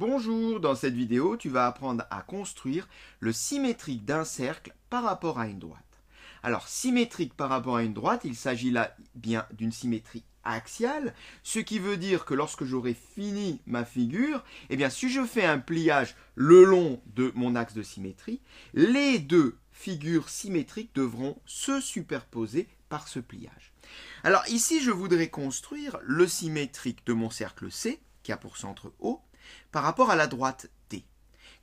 Bonjour, dans cette vidéo, tu vas apprendre à construire le symétrique d'un cercle par rapport à une droite. Alors, symétrique par rapport à une droite, il s'agit là bien d'une symétrie axiale, ce qui veut dire que lorsque j'aurai fini ma figure, eh bien, si je fais un pliage le long de mon axe de symétrie, les deux figures symétriques devront se superposer par ce pliage. Alors ici, je voudrais construire le symétrique de mon cercle C, qui a pour centre O, par rapport à la droite T.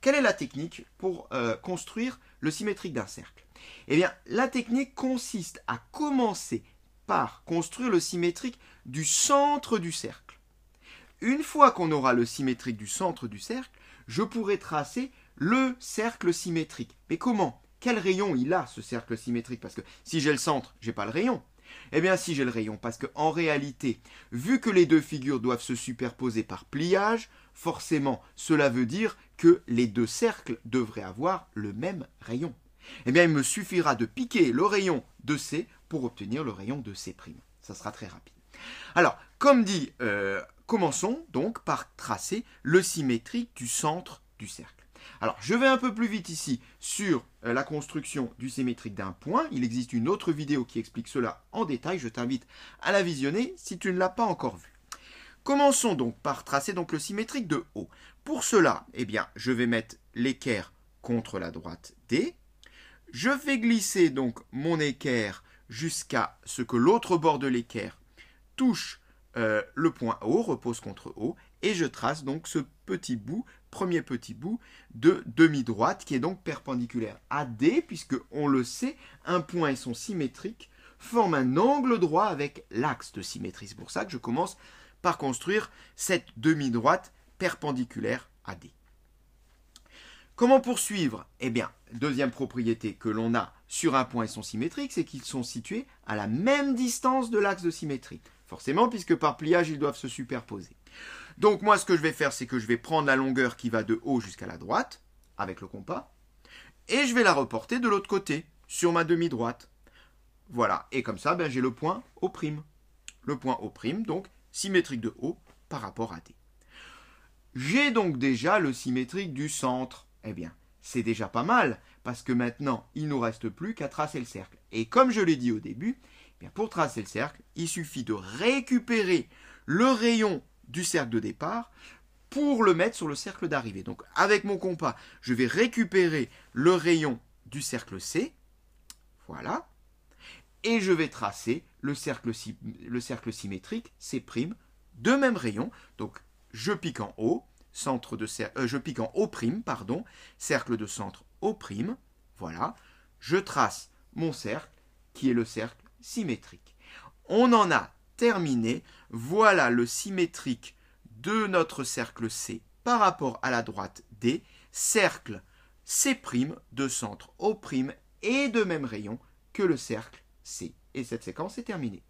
Quelle est la technique pour euh, construire le symétrique d'un cercle Eh bien, la technique consiste à commencer par construire le symétrique du centre du cercle. Une fois qu'on aura le symétrique du centre du cercle, je pourrai tracer le cercle symétrique. Mais comment Quel rayon il a ce cercle symétrique Parce que si j'ai le centre, je n'ai pas le rayon. Eh bien si j'ai le rayon, parce qu'en réalité, vu que les deux figures doivent se superposer par pliage, forcément cela veut dire que les deux cercles devraient avoir le même rayon. Eh bien il me suffira de piquer le rayon de C pour obtenir le rayon de C'. Ça sera très rapide. Alors, comme dit, euh, commençons donc par tracer le symétrique du centre du cercle. Alors, je vais un peu plus vite ici sur euh, la construction du symétrique d'un point. Il existe une autre vidéo qui explique cela en détail. Je t'invite à la visionner si tu ne l'as pas encore vue. Commençons donc par tracer donc le symétrique de haut. Pour cela, eh bien, je vais mettre l'équerre contre la droite D. Je vais glisser donc mon équerre jusqu'à ce que l'autre bord de l'équerre touche euh, le point O, repose contre O, et je trace donc ce petit bout premier petit bout de demi-droite qui est donc perpendiculaire à D, puisque on le sait, un point et son symétrique forment un angle droit avec l'axe de symétrie. C'est pour ça que je commence par construire cette demi-droite perpendiculaire à D. Comment poursuivre Eh bien, deuxième propriété que l'on a sur un point et son symétrique, c'est qu'ils sont situés à la même distance de l'axe de symétrie. Forcément, puisque par pliage, ils doivent se superposer. Donc moi, ce que je vais faire, c'est que je vais prendre la longueur qui va de haut jusqu'à la droite, avec le compas, et je vais la reporter de l'autre côté, sur ma demi-droite. Voilà, et comme ça, ben, j'ai le point O'. Le point O', donc symétrique de haut par rapport à D. J'ai donc déjà le symétrique du centre. Eh bien, c'est déjà pas mal, parce que maintenant, il nous reste plus qu'à tracer le cercle. Et comme je l'ai dit au début, pour tracer le cercle, il suffit de récupérer le rayon du cercle de départ pour le mettre sur le cercle d'arrivée. Donc avec mon compas, je vais récupérer le rayon du cercle C. Voilà. Et je vais tracer le cercle, symétrique C' de même rayon. Donc je pique en haut, centre de cercle, euh, je pique en O', pardon, cercle de centre O'. Voilà. Je trace mon cercle qui est le cercle symétrique. On en a terminé. Voilà le symétrique de notre cercle C par rapport à la droite D. Cercle C' de centre O' et de même rayon que le cercle C. Et cette séquence est terminée.